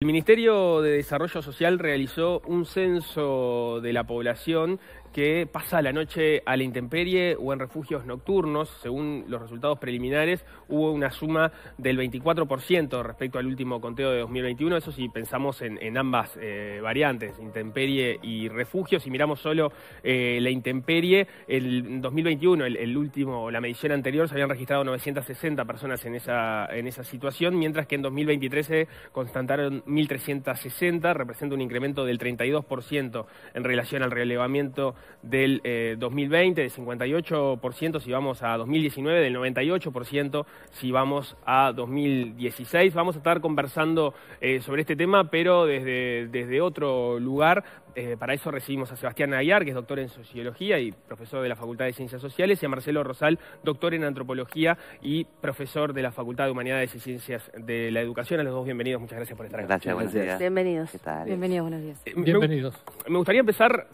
El Ministerio de Desarrollo Social realizó un censo de la población que pasa la noche a la intemperie o en refugios nocturnos. Según los resultados preliminares, hubo una suma del 24% respecto al último conteo de 2021. Eso si pensamos en, ambas eh, variantes, intemperie y refugio. Si miramos solo eh, la intemperie, en 2021, el, último, la medición anterior, se habían registrado 960 personas en esa, en esa situación, mientras que en 2023 se constataron 1.360, representa un incremento del 32% en relación al relevamiento del 2020, eh, del 58% si vamos a 2019, del 98% si vamos a 2016. Vamos a estar conversando eh, sobre este tema, pero desde, desde otro lugar. Eh, para eso recibimos a Sebastián Aguiar, que es doctor en Sociología y profesor de la Facultad de Ciencias Sociales, y a Marcelo Rosal, doctor en Antropología y profesor de la Facultad de Humanidades y Ciencias de la Educación. A los dos bienvenidos, muchas gracias por estar aquí. Gracias, buenos días. Bienvenidos. Bienvenidos, buenos días. Bienvenidos. me gustaría empezar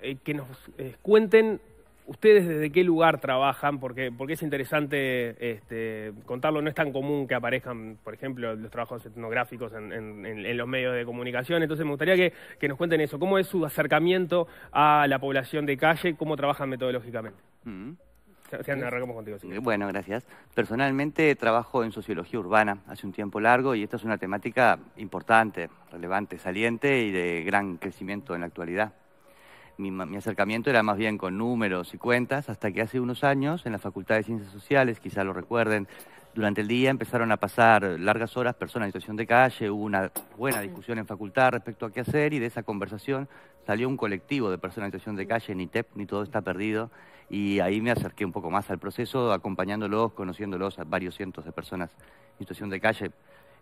eh, que nos eh, cuenten ustedes desde qué lugar trabajan, porque, porque es interesante este, contarlo, no es tan común que aparezcan, por ejemplo, los trabajos etnográficos en, los medios de comunicación, entonces me gustaría que, nos cuenten eso, cómo es su acercamiento a la población de calle, cómo trabajan metodológicamente. Mm. Eh, bueno, gracias. Personalmente trabajo en sociología urbana hace un tiempo largo y esta es una temática importante, relevante, saliente y de gran crecimiento en la actualidad mi, acercamiento era más bien con números y cuentas, hasta que hace unos años en la Facultad de Ciencias Sociales, quizá lo recuerden, durante el día empezaron a pasar largas horas personas en situación de calle, hubo una buena discusión en facultad respecto a qué hacer y de esa conversación salió un colectivo de personas en situación de calle, ni TEP, ni todo está perdido, y ahí me acerqué un poco más al proceso, acompañándolos, conociéndolos a varios cientos de personas en situación de calle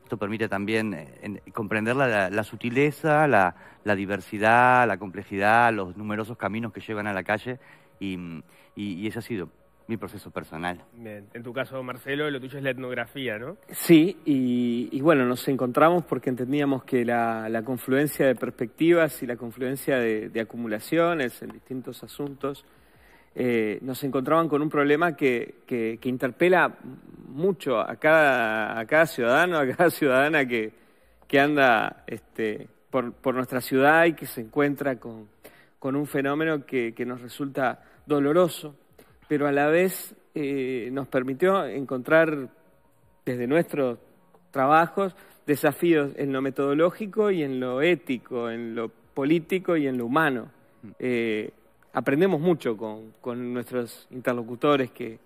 esto permite también eh, comprender la, sutileza, la, diversidad, la complejidad, los numerosos caminos que llevan a la calle y, ese ha sido mi proceso personal. Bien. En tu caso, Marcelo, lo tuyo es la etnografía, ¿no? Sí, y, bueno, nos encontramos porque entendíamos que la, confluencia de perspectivas y la confluencia de acumulaciones en distintos asuntos eh, nos encontraban con un problema que, interpela mucho a cada, a cada, ciudadano, a cada ciudadana que, anda este, por, nuestra ciudad y que se encuentra con, un fenómeno que, nos resulta doloroso, pero a la vez eh, nos permitió encontrar desde nuestros trabajos desafíos en lo metodológico y en lo ético, en lo político y en lo humano. Mm. Eh, aprendemos mucho con, con nuestros interlocutores que,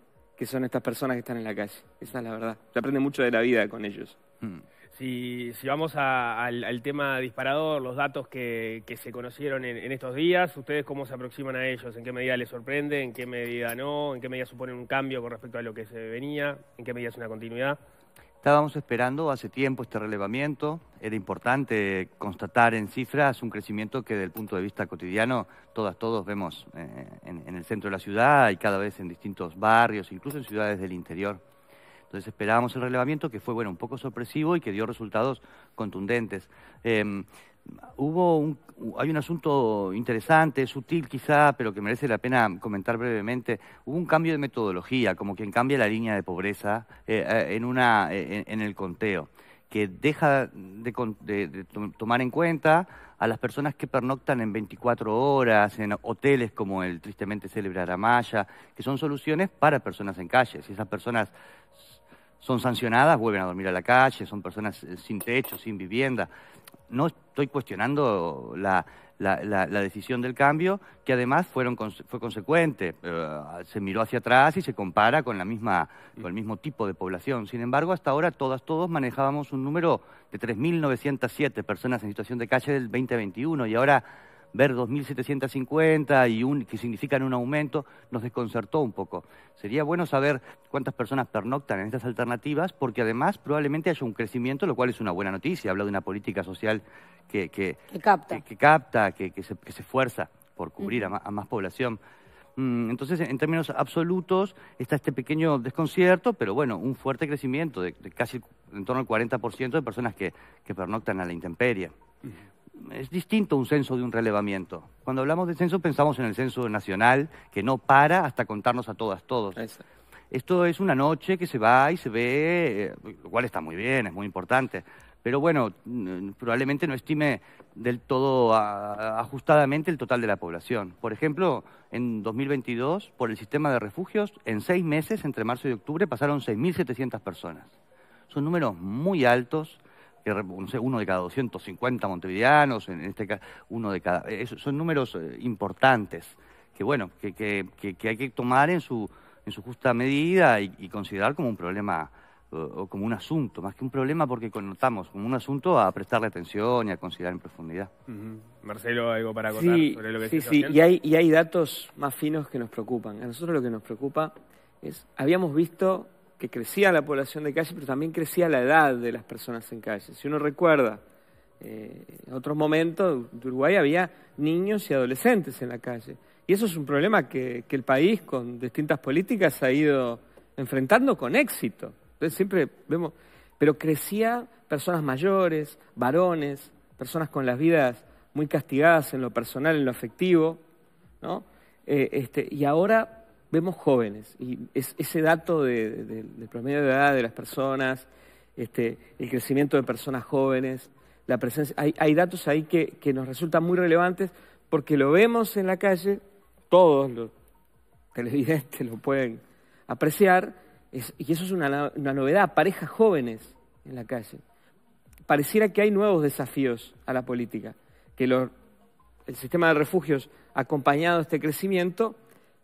son estas personas que están en la calle. Esa es la verdad. Se aprende mucho de la vida con ellos. Hmm. Si, si, vamos al, tema disparador, los datos que, se conocieron en, en, estos días, ¿ustedes cómo se aproximan a ellos? ¿En qué medida les sorprende? ¿En qué medida no? ¿En qué medida supone un cambio con respecto a lo que se venía? ¿En qué medida es una continuidad? Estábamos esperando hace tiempo este relevamiento. Era importante constatar en cifras un crecimiento que desde el punto de vista cotidiano todas, todos vemos eh, en, el centro de la ciudad y cada vez en distintos barrios, incluso en ciudades del interior. Entonces esperábamos el relevamiento que fue bueno, un poco sorpresivo y que dio resultados contundentes. Em, hubo hay un asunto interesante, sutil quizá, pero que merece la pena comentar brevemente. Hubo un cambio de metodología, como quien cambia la línea de pobreza eh, eh, en, una, eh, en, el conteo, que deja de, tomar en cuenta a las personas que pernoctan en 24 horas, en hoteles como el tristemente célebre Aramaya, que son soluciones para personas en calle. Si esas personas son sancionadas, vuelven a dormir a la calle, son personas sin techo, sin vivienda no estoy cuestionando la, decisión del cambio, que además fue consecuente. Eh, se miró hacia atrás y se compara con, la misma, el mismo tipo de población. Sin embargo, hasta ahora todas, todos manejábamos un número de 3.907 personas en situación de calle del 2021 y ahora ver 2.750 y un, que significan un aumento nos desconcertó un poco. Sería bueno saber cuántas personas pernoctan en estas alternativas, porque además probablemente haya un crecimiento, lo cual es una buena noticia. Habla de una política social que, capta, que, se, esfuerza por cubrir a, más, población. Mm, entonces, en términos absolutos, está este pequeño desconcierto, pero bueno, un fuerte crecimiento de, casi en torno al 40% de personas que, pernoctan a la intemperie es distinto un censo de un relevamiento. Cuando hablamos de censo pensamos en el censo nacional que no para hasta contarnos a todas, todos. Esto es una noche que se va y se ve, eh, lo cual está muy bien, es muy importante. Pero bueno, probablemente no estime del todo ajustadamente el total de la población. Por ejemplo, en 2022, por el sistema de refugios, en seis meses, entre marzo y octubre, pasaron 6.700 personas. Son números muy altos que uno de cada 250 montevideanos, en este caso, uno de cada... Eh, son números eh, importantes que, bueno, que, que, hay que tomar en su, en su justa medida y, considerar como un problema o, como un asunto, más que un problema porque connotamos como un asunto a prestarle atención y a considerar en profundidad. Marcelo, ¿algo para contar sobre lo que Sí, sí, y hay, y hay datos más finos que nos preocupan. A nosotros lo que nos preocupa es, habíamos visto que crecía la población de calle, pero también crecía la edad de las personas en calle. Si uno recuerda, en eh, otros momentos de Uruguay había niños y adolescentes en la calle. Y eso es un problema que, el país, con distintas políticas, ha ido enfrentando con éxito. Entonces siempre vemos, pero crecía personas mayores, varones, personas con las vidas muy castigadas en lo personal, en lo afectivo, eh, este, y ahora vemos jóvenes, y es, ese dato de, del promedio de edad de las personas, este, el crecimiento de personas jóvenes, la presencia, hay, hay datos ahí que, nos resultan muy relevantes porque lo vemos en la calle, todos los televidentes lo pueden apreciar, y eso es una, novedad, parejas jóvenes en la calle. Pareciera que hay nuevos desafíos a la política, que el sistema de refugios ha acompañado este crecimiento,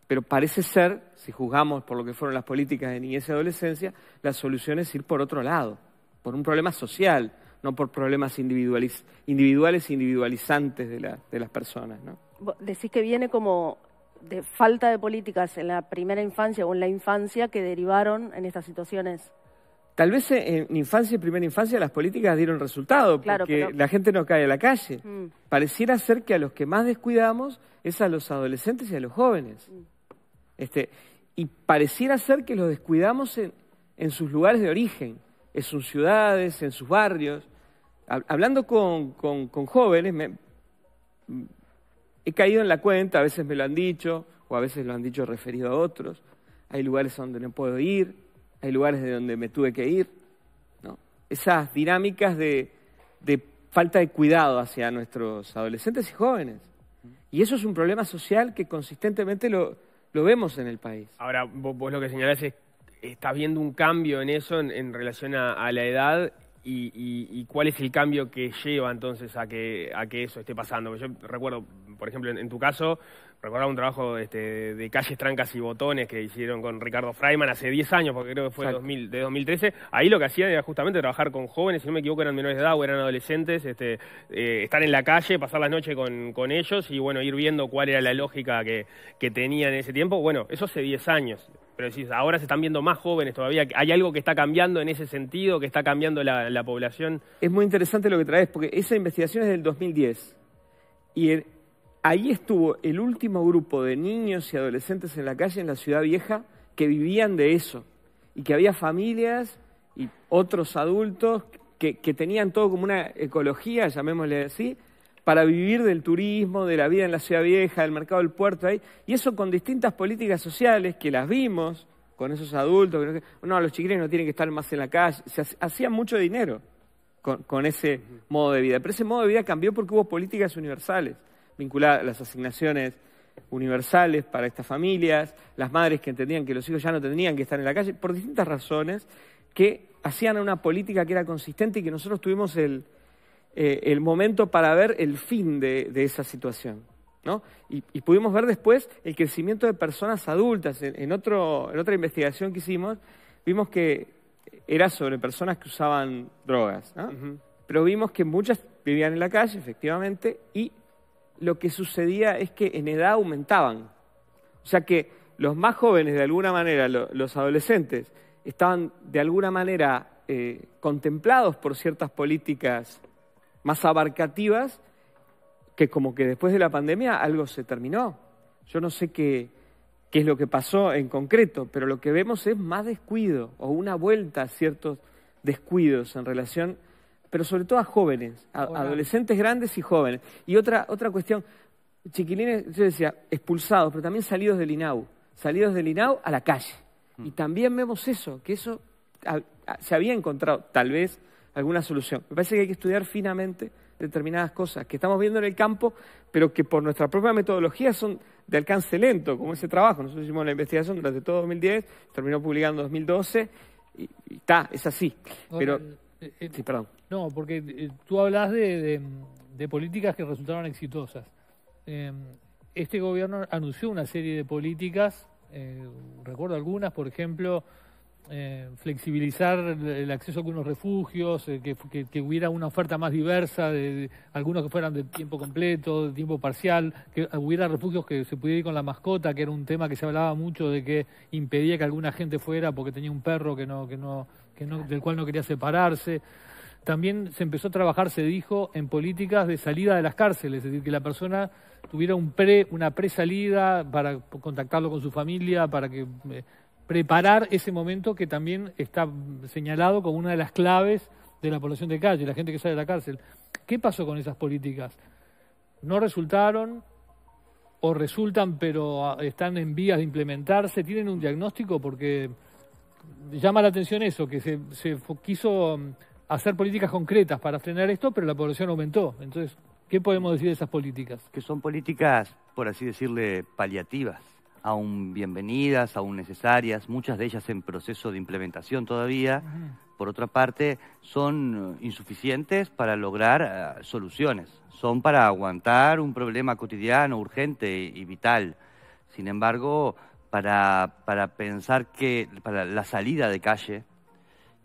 pero parece ser, si juzgamos por lo que fueron las políticas de niñez y adolescencia, la solución es ir por otro lado, por un problema social, no por problemas individuales e individualizantes de, las personas. Decís que viene como de falta de políticas en la primera infancia o en la infancia que derivaron en estas situaciones. Tal vez en infancia y primera infancia las políticas dieron resultado, porque la gente no cae a la calle. Mm. Pareciera ser que a los que más descuidamos es a los adolescentes y a los jóvenes. Mm. Este, y pareciera ser que los descuidamos en, en, sus lugares de origen, en sus ciudades, en sus barrios. Hablando con, jóvenes, he caído en la cuenta, a veces me lo han dicho, o a veces lo han dicho referido a otros. Hay lugares donde no puedo ir, hay lugares de donde me tuve que ir. ¿no? Esas dinámicas de, de falta de cuidado hacia nuestros adolescentes y jóvenes. Y eso es un problema social que consistentemente lo, lo vemos en el país. Ahora, vos, lo que señalás es, estás viendo un cambio en eso en, relación a, la edad y, cuál es el cambio que lleva entonces a que, a que eso esté pasando. Yo recuerdo, por ejemplo, en tu caso, recordaba un trabajo este, de calles, trancas y botones que hicieron con Ricardo Freiman hace 10 años, porque creo que fue de, 2013. Ahí lo que hacían era justamente trabajar con jóvenes, si no me equivoco eran menores de edad o eran adolescentes, este, eh, estar en la calle, pasar las noches con, ellos y bueno, ir viendo cuál era la lógica que, tenían en ese tiempo. Bueno, eso hace 10 años pero decís, ahora se están viendo más jóvenes todavía, ¿hay algo que está cambiando en ese sentido, que está cambiando la, población? Es muy interesante lo que traes, porque esa investigación es del 2010. Y en Ahí estuvo el último grupo de niños y adolescentes en la calle, en la ciudad vieja, que vivían de eso. Y que había familias y otros adultos que, tenían todo como una ecología, llamémosle así, para vivir del turismo, de la vida en la ciudad vieja, del mercado del puerto ahí. Y eso con distintas políticas sociales que las vimos con esos adultos. Que no, los chiquillos no tienen que estar más en la calle. Se hacía mucho dinero con, con ese modo de vida. Pero ese modo de vida cambió porque hubo políticas universales. Vincular las asignaciones universales para estas familias, las madres que entendían que los hijos ya no tenían que estar en la calle, por distintas razones, que hacían una política que era consistente y que nosotros tuvimos el, eh, momento para ver el fin de, esa situación. ¿no? Y, pudimos ver después el crecimiento de personas adultas. En, otro, en otra investigación que hicimos, vimos que era sobre personas que usaban drogas, pero vimos que muchas vivían en la calle, efectivamente, y lo que sucedía es que en edad aumentaban. O sea que los más jóvenes, de alguna manera, los adolescentes, estaban de alguna manera eh, contemplados por ciertas políticas más abarcativas que como que después de la pandemia algo se terminó. Yo no sé qué, qué es lo que pasó en concreto, pero lo que vemos es más descuido o una vuelta a ciertos descuidos en relación pero sobre todo a jóvenes, adolescentes grandes y jóvenes. Y otra, otra cuestión, chiquilines, yo decía, expulsados, pero también salidos del INAU, salidos del INAU a la calle. Mm. Y también vemos eso, que eso se había encontrado tal vez alguna solución. Me parece que hay que estudiar finamente determinadas cosas que estamos viendo en el campo, pero que por nuestra propia metodología son de alcance lento, como ese trabajo. Nosotros hicimos la investigación durante todo 2010, terminó publicando en 2012, y, está, es así. Pero, eh, eh, sí, perdón. No, porque eh, tú hablas de, políticas que resultaron exitosas. Eh, este gobierno anunció una serie de políticas, eh, recuerdo algunas, por ejemplo, flexibilizar el acceso a algunos refugios, que, hubiera una oferta más diversa, algunos que fueran de tiempo completo, de tiempo parcial, que hubiera refugios que se pudiera ir con la mascota, que era un tema que se hablaba mucho de que impedía que alguna gente fuera porque tenía un perro que que no, del cual no quería separarse también se empezó a trabajar, se dijo, en políticas de salida de las cárceles, es decir, que la persona tuviera un pre, una presalida para contactarlo con su familia, para que eh, preparar ese momento que también está señalado como una de las claves de la población de calle, la gente que sale de la cárcel. ¿Qué pasó con esas políticas? ¿No resultaron o resultan pero ah, están en vías de implementarse? ¿Tienen un diagnóstico? Porque llama la atención eso, que se quiso mm, hacer políticas concretas para frenar esto, pero la población aumentó. Entonces, ¿qué podemos decir de esas políticas? Que son políticas, por así decirle, paliativas, aún bienvenidas, aún necesarias, muchas de ellas en proceso de implementación todavía. Por otra parte, son eh, insuficientes para lograr eh, soluciones, son para aguantar un problema cotidiano, urgente y, vital. Sin embargo, para, para pensar que para la salida de calle,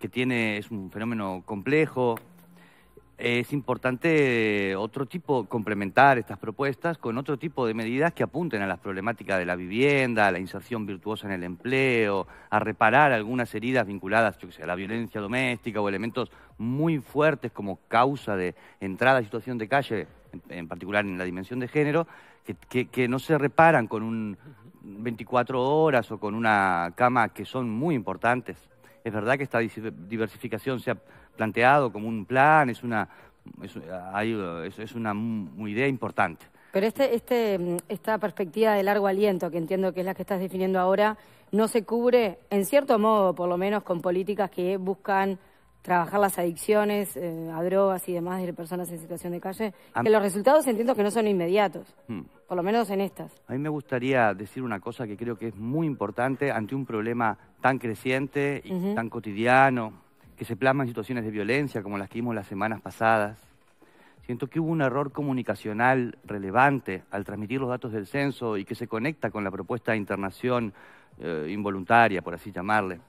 que tiene, es un fenómeno complejo. Es importante otro tipo, complementar estas propuestas con otro tipo de medidas que apunten a las problemáticas de la vivienda, a la inserción virtuosa en el empleo, a reparar algunas heridas vinculadas yo a la violencia doméstica o elementos muy fuertes como causa de entrada a situación de calle, en particular en la dimensión de género, que, que no se reparan con un 24 horas o con una cama que son muy importantes es verdad que esta diversificación se ha planteado como un plan, es una, es, una, idea importante. Pero este, este, esta perspectiva de largo aliento, que entiendo que es la que estás definiendo ahora, no se cubre, en cierto modo, por lo menos, con políticas que buscan trabajar las adicciones eh, a drogas y demás de personas en situación de calle, que los resultados entiendo que no son inmediatos, hmm. por lo menos en estas. A mí me gustaría decir una cosa que creo que es muy importante ante un problema tan creciente y tan cotidiano, que se plasma en situaciones de violencia como las que vimos las semanas pasadas. Siento que hubo un error comunicacional relevante al transmitir los datos del censo y que se conecta con la propuesta de internación eh, involuntaria, por así llamarle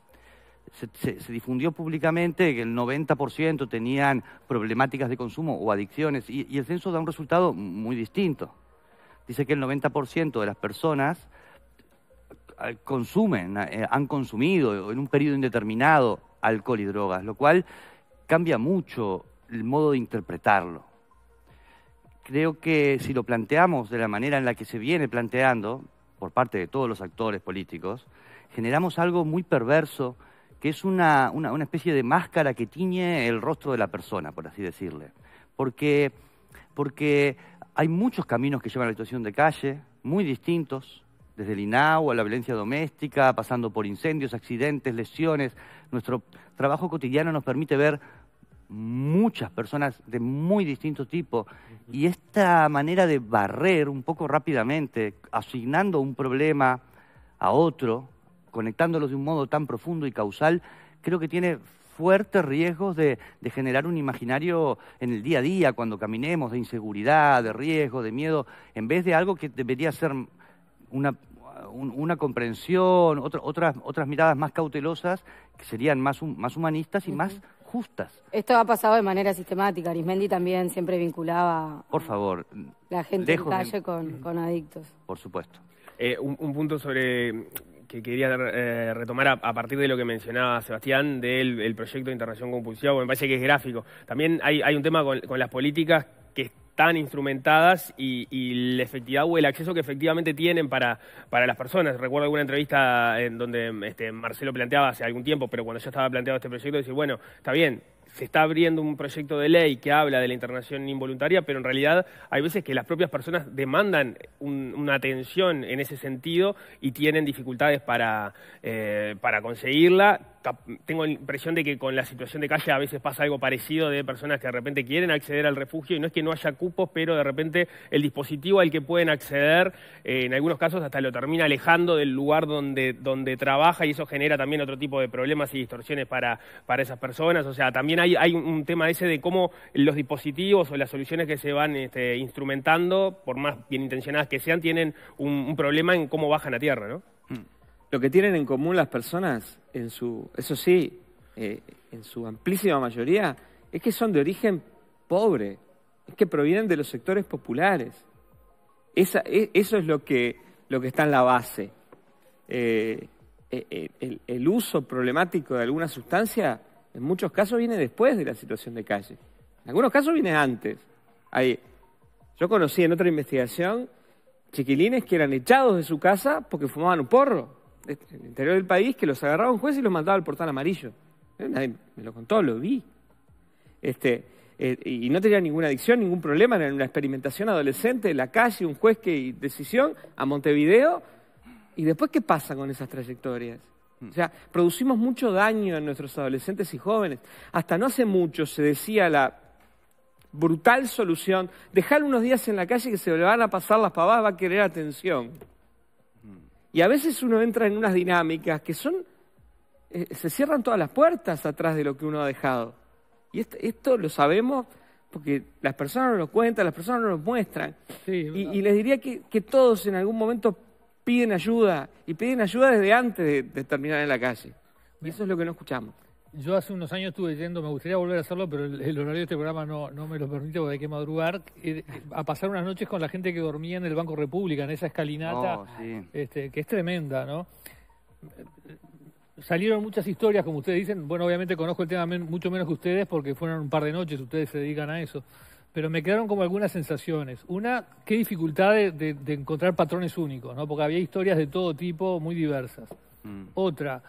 se, difundió públicamente que el 90% tenían problemáticas de consumo o adicciones y, y, el censo da un resultado muy distinto. Dice que el 90% de las personas eh, consumen, eh, han consumido en un periodo indeterminado alcohol y drogas, lo cual cambia mucho el modo de interpretarlo. Creo que si lo planteamos de la manera en la que se viene planteando, por parte de todos los actores políticos, generamos algo muy perverso que es una, especie de máscara que tiñe el rostro de la persona, por así decirle. Porque, porque hay muchos caminos que llevan a la situación de calle, muy distintos, desde el INAU a la violencia doméstica, pasando por incendios, accidentes, lesiones. Nuestro trabajo cotidiano nos permite ver muchas personas de muy distinto tipo y esta manera de barrer un poco rápidamente, asignando un problema a otro, conectándolos de un modo tan profundo y causal, creo que tiene fuertes riesgos de, generar un imaginario en el día a día, cuando caminemos, de inseguridad, de riesgo, de miedo, en vez de algo que debería ser una, comprensión, otras, miradas más cautelosas, que serían más, humanistas y más justas. Esto ha pasado de manera sistemática. Arismendi también siempre vinculaba Por favor, la gente en calle con, adictos. Por supuesto. Eh, un punto sobre que quería eh, retomar a, partir de lo que mencionaba Sebastián del proyecto de internación compulsiva, porque me parece que es gráfico. También hay, hay un tema con, con las políticas que están instrumentadas y, y, la efectividad o el acceso que efectivamente tienen para, para las personas. Recuerdo alguna entrevista en donde este, Marcelo planteaba hace algún tiempo, pero cuando ya estaba planteado este proyecto, decir, bueno, está bien, se está abriendo un proyecto de ley que habla de la internación involuntaria, pero en realidad hay veces que las propias personas demandan una atención en ese sentido y tienen dificultades para, eh, para conseguirla tengo la impresión de que con la situación de calle a veces pasa algo parecido de personas que de repente quieren acceder al refugio y no es que no haya cupos, pero de repente el dispositivo al que pueden acceder, eh, en algunos casos hasta lo termina alejando del lugar donde, donde trabaja y eso genera también otro tipo de problemas y distorsiones para, esas personas. O sea, también hay, hay un tema ese de cómo los dispositivos o las soluciones que se van este, instrumentando, por más bien intencionadas que sean, tienen un, un problema en cómo bajan a tierra, ¿no? Lo que tienen en común las personas, en su, eso sí, eh, en su amplísima mayoría, es que son de origen pobre, es que provienen de los sectores populares. Esa, e, eso es lo que, lo que está en la base. Eh, eh, el, uso problemático de alguna sustancia en muchos casos viene después de la situación de calle. En algunos casos viene antes. Yo conocí en otra investigación chiquilines que eran echados de su casa porque fumaban un porro el interior del país que los agarraba un juez y los mandaba al portal amarillo. Eh, nadie me lo contó, lo vi. Este, eh, y no tenía ninguna adicción, ningún problema, era una experimentación adolescente, en la calle, un juez que decisión, a Montevideo. ¿Y después qué pasa con esas trayectorias? Mm. O sea, producimos mucho daño en nuestros adolescentes y jóvenes. Hasta no hace mucho se decía la brutal solución, dejar unos días en la calle que se le van a pasar las pavadas, va a querer atención. Y a veces uno entra en unas dinámicas que son, eh, se cierran todas las puertas atrás de lo que uno ha dejado. Y esto, lo sabemos porque las personas nos lo cuentan, las personas nos lo muestran. y, les diría que, todos en algún momento piden ayuda, y piden ayuda desde antes de terminar en la calle. Y eso es lo que no escuchamos. Yo hace unos años estuve yendo, me gustaría volver a hacerlo, pero el, horario de este programa no, no, me lo permite porque hay que madrugar, a pasar unas noches con la gente que dormía en el Banco República, en esa escalinata, oh, este, que es tremenda, ¿no? Salieron muchas historias, como ustedes dicen. Bueno, obviamente conozco el tema mucho menos que ustedes porque fueron un par de noches, ustedes se dedican a eso. Pero me quedaron como algunas sensaciones. Una, qué dificultad de, de, encontrar patrones únicos, ¿no? Porque había historias de todo tipo, muy diversas. Mm. Otra,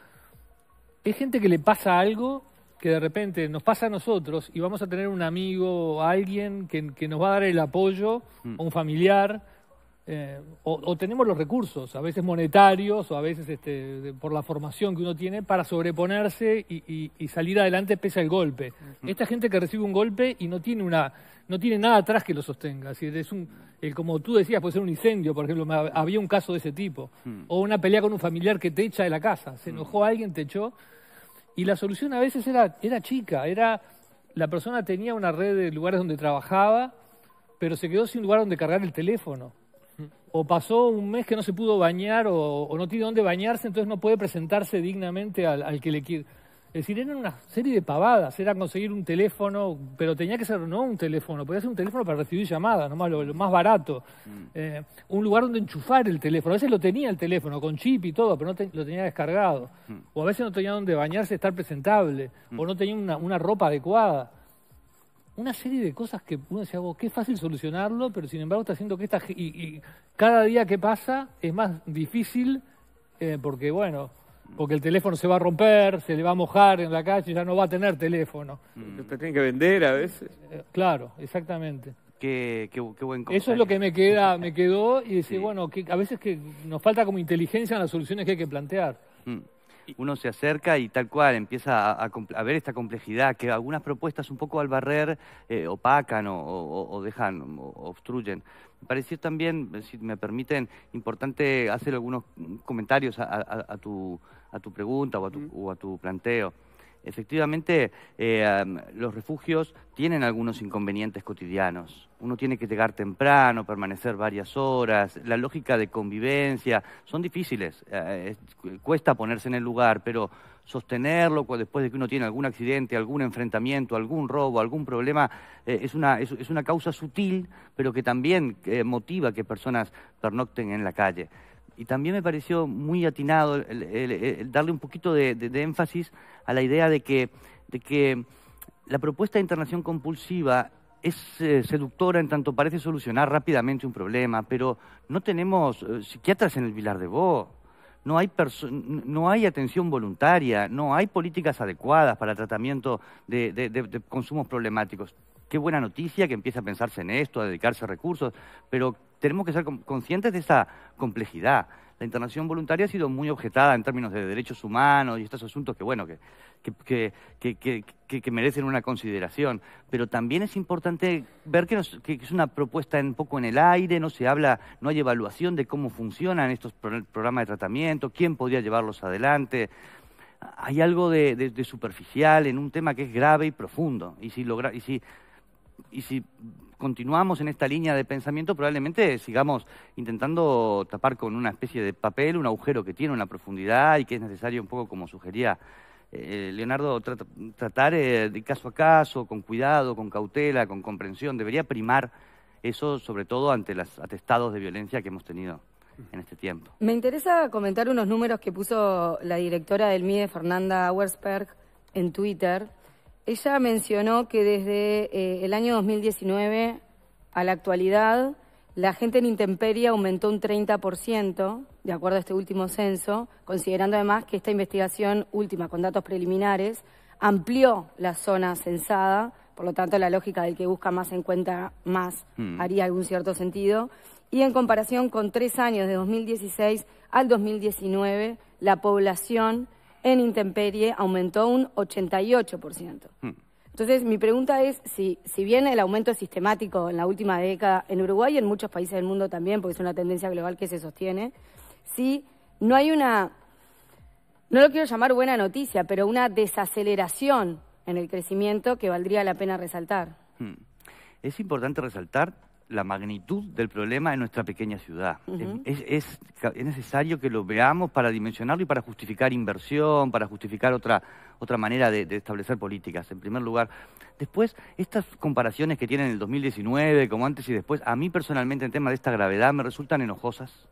es gente que le pasa algo que de repente nos pasa a nosotros y vamos a tener un amigo, o alguien que, nos va a dar el apoyo, mm. un familiar, eh, o, tenemos los recursos, a veces monetarios o a veces este, por la formación que uno tiene, para sobreponerse y, salir adelante pese al golpe. Esta gente que recibe un golpe y no tiene una no tiene nada atrás que lo sostenga. si es un, el, como tú decías, puede ser un incendio, por ejemplo, había un caso de ese tipo. Hmm. O una pelea con un familiar que te echa de la casa. Se hmm. enojó alguien, te echó. Y la solución a veces era, era chica, era la persona tenía una red de lugares donde trabajaba, pero se quedó sin lugar donde cargar el teléfono o pasó un mes que no se pudo bañar o, no tiene dónde bañarse, entonces no puede presentarse dignamente al, que le quiere. Es decir, era una serie de pavadas, era conseguir un teléfono, pero tenía que ser no un teléfono, podía ser un teléfono para recibir llamadas, nomás lo, lo más barato. Mm. Eh, un lugar donde enchufar el teléfono. A veces lo tenía el teléfono, con chip y todo, pero no lo tenía descargado. Mm. O a veces no tenía dónde bañarse, estar presentable, mm. o no tenía una ropa adecuada una serie de cosas que uno decía, qué fácil solucionarlo, pero sin embargo está haciendo que esta... Y, cada día que pasa es más difícil eh, porque, bueno, porque el teléfono se va a romper, se le va a mojar en la calle, ya no va a tener teléfono. Mm. Te tiene que vender a veces. Eh, claro, exactamente. Qué, qué, buen Eso es lo que me queda, me quedó y decir, bueno, que a veces que nos falta como inteligencia en las soluciones que hay que plantear. Mm uno se acerca y tal cual empieza a, ver esta complejidad que algunas propuestas un poco al barrer eh, opacan o, dejan, obstruyen. Me pareció también, si me permiten, importante hacer algunos comentarios a, tu, pregunta o a tu planteo. Efectivamente, eh, los refugios tienen algunos inconvenientes cotidianos. Uno tiene que llegar temprano, permanecer varias horas, la lógica de convivencia, son difíciles, eh, cuesta ponerse en el lugar, pero sostenerlo después de que uno tiene algún accidente, algún enfrentamiento, algún robo, algún problema, eh, es, una, es, una causa sutil, pero que también motiva que personas pernocten en la calle y también me pareció muy atinado el, darle un poquito de, énfasis a la idea de que, la propuesta de internación compulsiva es eh, seductora en tanto parece solucionar rápidamente un problema, pero no tenemos eh, psiquiatras en el Vilar de Bo, no hay, no hay atención voluntaria, no hay políticas adecuadas para tratamiento de consumos problemáticos qué buena noticia que empiece a pensarse en esto, a dedicarse a recursos, pero tenemos que ser conscientes de esa complejidad. La internación voluntaria ha sido muy objetada en términos de derechos humanos y estos asuntos que, bueno, que, que, merecen una consideración. Pero también es importante ver que, es una propuesta un poco en el aire, no se habla, no hay evaluación de cómo funcionan estos programas de tratamiento, quién podría llevarlos adelante hay algo de, superficial en un tema que es grave y profundo. Y si, logra, y si y si continuamos en esta línea de pensamiento, probablemente sigamos intentando tapar con una especie de papel un agujero que tiene una profundidad y que es necesario un poco como sugería eh, Leonardo, tratar eh, de caso a caso, con cuidado, con cautela, con comprensión. Debería primar eso, sobre todo ante los atestados de violencia que hemos tenido en este tiempo. Me interesa comentar unos números que puso la directora del MIDE, Fernanda Auersperg, en Twitter ella mencionó que desde eh, el año 2019 a la actualidad la gente en intemperie aumentó un 30%, de acuerdo a este último censo, considerando además que esta investigación última con datos preliminares amplió la zona censada, por lo tanto la lógica del que busca más en cuenta más mm. haría algún cierto sentido, y en comparación con tres años de 2016 al 2019, la población en intemperie aumentó un 88%. Hmm. Entonces, mi pregunta es si, si bien el aumento es sistemático en la última década en Uruguay y en muchos países del mundo también, porque es una tendencia global que se sostiene, si no hay una, no lo quiero llamar buena noticia, pero una desaceleración en el crecimiento que valdría la pena resaltar. Hmm. Es importante resaltar la magnitud del problema en nuestra pequeña ciudad. es, necesario que lo veamos para dimensionarlo y para justificar inversión, para justificar otra, otra manera de, establecer políticas, en primer lugar. Después, estas comparaciones que tienen el 2019, como antes y después, a mí personalmente en tema de esta gravedad me resultan enojosas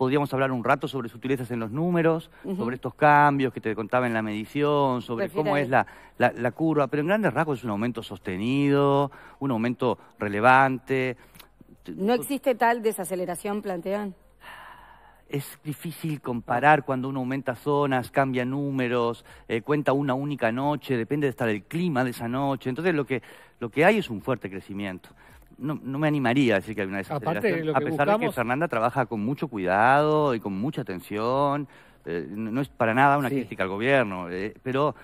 podríamos hablar un rato sobre sutilezas en los números, sobre estos cambios que te contaba en la medición, sobre cómo es la, curva, pero en grandes rasgos es un aumento sostenido, un aumento relevante. ¿No existe tal desaceleración, plantean? Es difícil comparar cuando uno aumenta zonas, cambia números, eh, cuenta una única noche, depende de estar el clima de esa noche. Entonces lo que, lo que hay es un fuerte crecimiento no, no, me animaría a decir que hay una desesperación... a pesar de que Fernanda trabaja con mucho cuidado y con mucha atención. Eh, no es para nada una crítica al gobierno, eh, pero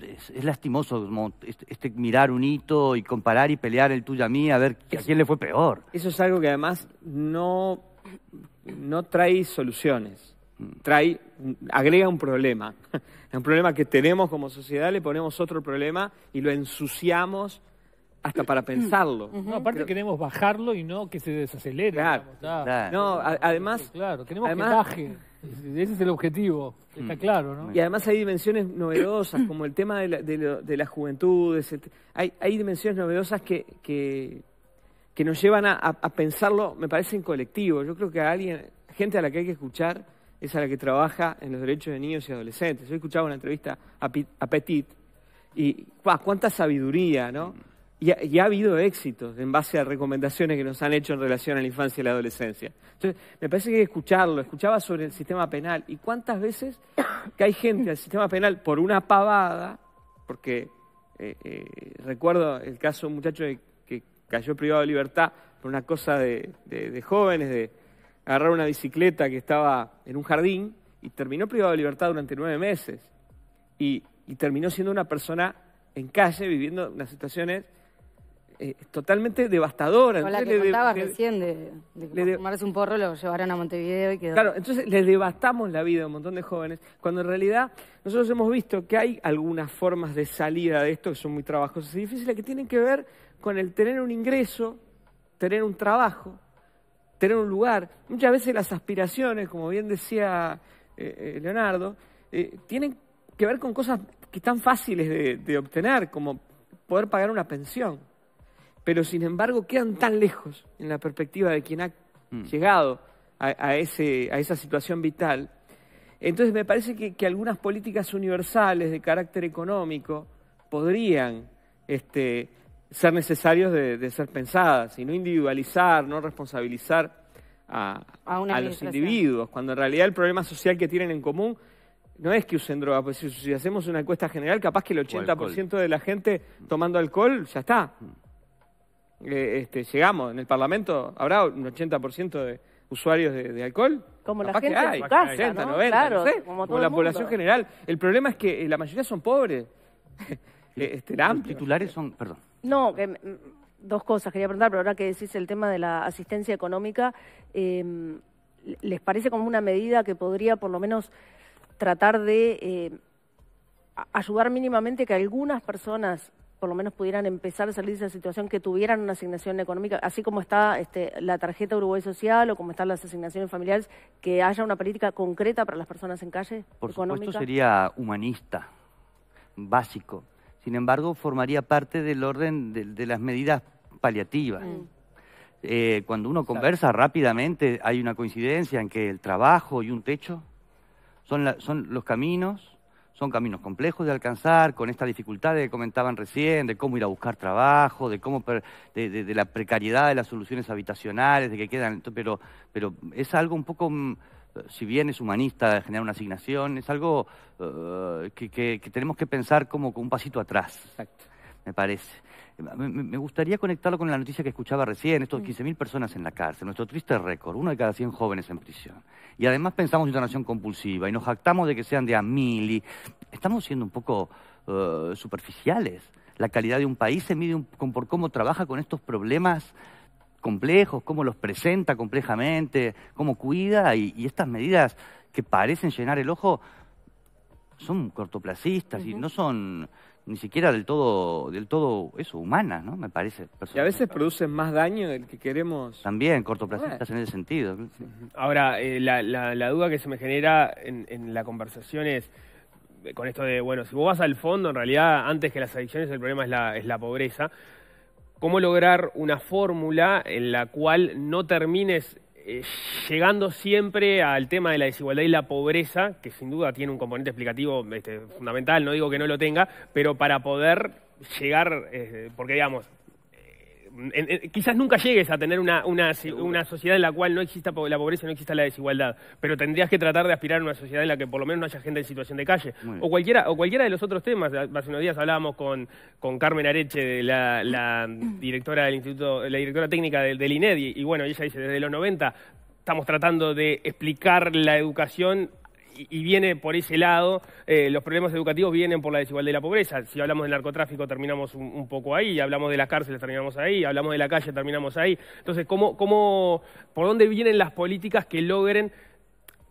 es, lastimoso este, este, mirar un hito y comparar y pelear el tuyo a mí a ver a quién le fue peor. Eso es algo que además no, no trae soluciones, mm. trae, agrega un problema. un problema que tenemos como sociedad, le ponemos otro problema y lo ensuciamos hasta para pensarlo. No, aparte queremos bajarlo y no que se desacelere. Claro. No, además... Claro, queremos Ese es el objetivo, está mm. claro, ¿no? Y además hay dimensiones novedosas, como el tema de, la, de, las Hay, hay dimensiones novedosas que, que, nos llevan a, pensarlo, me parece, en colectivo. Yo creo que a alguien, gente a la que hay que escuchar es a la que trabaja en los derechos de niños y adolescentes. Yo escuchado una entrevista a, Petit y ¡cuánta sabiduría, ¿no? Mm y ha, habido éxitos en base a recomendaciones que nos han hecho en relación a la infancia y la adolescencia. Entonces, me parece que hay que escucharlo. Escuchaba sobre el sistema penal. ¿Y cuántas veces que hay gente el sistema penal por una pavada? Porque eh, eh, recuerdo el caso de un muchacho que, cayó privado de libertad por una cosa de, jóvenes, de agarrar una bicicleta que estaba en un jardín y terminó privado de libertad durante nueve meses. y terminó siendo una persona en calle viviendo unas situaciones eh, totalmente devastadora. Con la que recién de, que tomarse un porro lo llevaron a Montevideo y quedó. Claro, entonces les devastamos la vida a un montón de jóvenes, cuando en realidad nosotros hemos visto que hay algunas formas de salida de esto que son muy trabajosas y difíciles, que tienen que ver con el tener un ingreso, tener un trabajo, tener un lugar. Muchas veces las aspiraciones, como bien decía eh, eh, Leonardo, tienen que ver con cosas que están fáciles de obtener, como poder pagar una pensión pero sin embargo quedan tan lejos en la perspectiva de quien ha mm. llegado a, ese, a esa situación vital. Entonces me parece que, que algunas políticas universales de carácter económico podrían este, ser necesarios de, ser pensadas y no individualizar, no responsabilizar a, a, los individuos, cuando en realidad el problema social que tienen en común no es que usen drogas, pues si, si hacemos una encuesta general, capaz que el 80% de la gente tomando alcohol ya está. Mm. Eh, este, llegamos en el Parlamento, habrá un 80% de usuarios de, alcohol. Como la gente hay, en 90, claro, como, la población general. El problema es que eh, la mayoría son pobres. Eh, este, Los titulares son, perdón. No, mm, dos cosas quería preguntar, pero ahora que decís el tema de la asistencia económica, em, ¿les parece como una medida que podría por lo menos tratar de ayudar mínimamente que algunas personas por lo menos pudieran empezar a salir de esa situación, que tuvieran una asignación económica, así como está este, la tarjeta Uruguay Social o como están las asignaciones familiares, que haya una política concreta para las personas en calle? Por económica? sería humanista, básico. Sin embargo, formaría parte del orden de, las medidas paliativas. Mm. Eh, cuando uno conversa rápidamente, hay una coincidencia en que el trabajo y un techo son, son los caminos son caminos complejos de alcanzar, con esta dificultad que comentaban recién, de cómo ir a buscar trabajo, de cómo de, la precariedad de las soluciones habitacionales, de que quedan, pero, pero es algo un poco, mm, si bien es humanista generar una asignación, es algo eh, que, que, tenemos que pensar como, con un pasito atrás, me parece me gustaría conectarlo con la noticia que escuchaba recién, estos 15.000 mm. personas en la cárcel, nuestro triste récord, uno de cada 100 jóvenes en prisión. Y además pensamos en una nación compulsiva y nos jactamos de que sean de a mil y estamos siendo un poco eh, superficiales. La calidad de un país se mide con, por cómo trabaja con estos problemas complejos, cómo los presenta complejamente, cómo cuida y, estas medidas que parecen llenar el ojo son cortoplacistas y no son ni siquiera del todo, del todo eso, humana, ¿no? Me parece. Y a veces producen más daño del que queremos. También, corto estás en ese sentido. Ahora, eh, la, duda que se me genera en, en la conversación es, eh, con esto de, bueno, si vos vas al fondo, en realidad, antes que las adicciones, el problema es la, es la pobreza. ¿Cómo lograr una fórmula en la cual no termines eh, llegando siempre al tema de la desigualdad y la pobreza, que sin duda tiene un componente explicativo este, fundamental, no digo que no lo tenga, pero para poder llegar, eh, porque digamos, quizás nunca llegues a tener una, una, una, sociedad en la cual no exista la pobreza, no exista la desigualdad, pero tendrías que tratar de aspirar a una sociedad en la que por lo menos no haya gente en situación de calle. O cualquiera, o cualquiera de los otros temas. Hace unos días hablábamos con, con Carmen Areche, la, la, mm. directora del Instituto, la directora técnica del, INEDI e y, y bueno, ella dice, desde los 90 estamos tratando de explicar la educación y, viene por ese lado, eh, los problemas educativos vienen por la desigualdad y la pobreza. Si hablamos del narcotráfico terminamos un, poco ahí, hablamos de las cárceles terminamos ahí, hablamos de la calle terminamos ahí. Entonces, ¿cómo, por dónde vienen las políticas que logren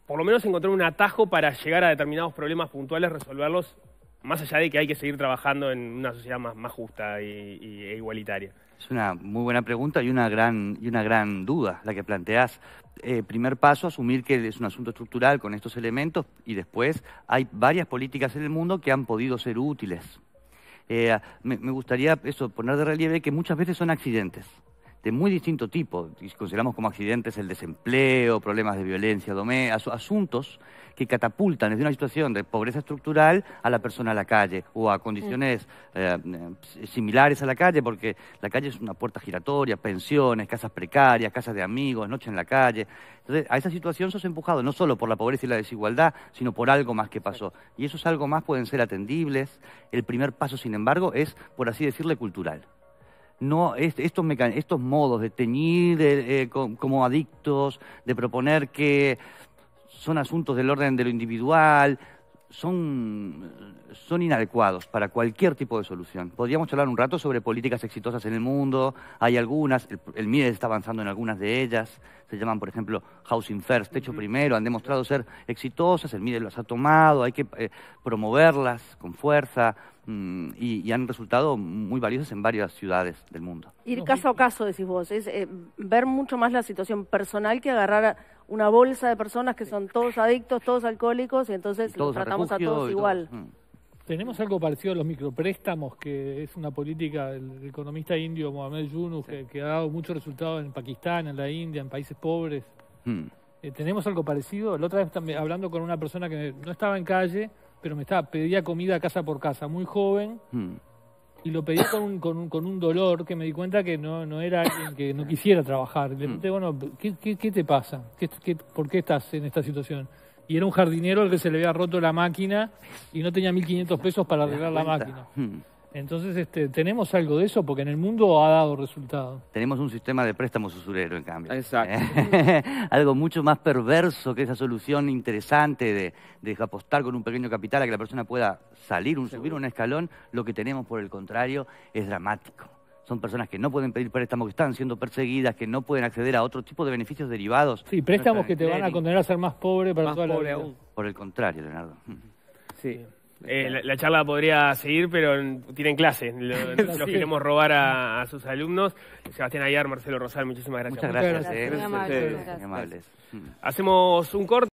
por lo menos encontrar un atajo para llegar a determinados problemas puntuales, resolverlos, más allá de que hay que seguir trabajando en una sociedad más, justa e igualitaria? Es una muy buena pregunta y una gran, y una gran duda la que planteás eh, primer paso asumir que es un asunto estructural con estos elementos y después hay varias políticas en el mundo que han podido ser útiles. Eh, me, gustaría eso, poner de relieve que muchas veces son accidentes de muy distinto tipo. Y consideramos como accidentes el desempleo, problemas de violencia, asuntos que catapultan desde una situación de pobreza estructural a la persona a la calle o a condiciones eh, eh, similares a la calle, porque la calle es una puerta giratoria, pensiones, casas precarias, casas de amigos, noche en la calle. Entonces, a esa situación sos empujado no solo por la pobreza y la desigualdad, sino por algo más que pasó. Y esos algo más pueden ser atendibles. El primer paso, sin embargo, es, por así decirle, cultural no estos, estos modos de teñir eh, como adictos, de proponer que son asuntos del orden de lo individual, son, inadecuados para cualquier tipo de solución. Podríamos hablar un rato sobre políticas exitosas en el mundo, hay algunas, el, el está avanzando en algunas de ellas, se llaman, por ejemplo, Housing First, Techo Primero, han demostrado ser exitosas, el MIDES las ha tomado, hay que eh, promoverlas con fuerza, Mm, y, han resultado muy valiosos en varias ciudades del mundo. Ir caso a caso, decís vos, es eh, ver mucho más la situación personal que agarrar una bolsa de personas que son todos adictos, todos alcohólicos, y entonces los tratamos a, todos igual. Mm. Tenemos algo parecido a los micropréstamos, que es una política del economista indio Mohamed Yunus, que, ha dado muchos resultados en Pakistán, en la India, en países pobres. Mm. Eh, ¿Tenemos algo parecido? La otra vez también, hablando con una persona que no estaba en calle, pero me estaba, pedía comida casa por casa, muy joven, hmm. y lo pedía con un, con, un, con un dolor que me di cuenta que no, no era alguien que no quisiera trabajar. Y le hmm. pregunté, bueno, ¿qué, qué, te pasa? ¿Qué, por qué estás en esta situación? Y era un jardinero al que se le había roto la máquina y no tenía 1.500 pesos para arreglar la máquina. Hmm. Entonces este, tenemos algo de eso porque en el mundo ha dado resultado. Tenemos un sistema de préstamos usurero, en cambio. Exacto. Eh, algo mucho más perverso que esa solución interesante de, apostar con un pequeño capital a que la persona pueda salir, un, subir un escalón. Lo que tenemos, por el contrario, es dramático. Son personas que no pueden pedir préstamos, que están siendo perseguidas, que no pueden acceder a otro tipo de beneficios derivados. Sí, préstamos que te van a condenar a ser más pobre para toda la vida. Por el contrario, Leonardo. Sí. Eh, la, charla podría seguir, pero tienen clase. Lo, queremos robar a, sus alumnos. Sebastián Ayar, Marcelo Rosal, muchísimas gracias. Muchas gracias. Hacemos un corte.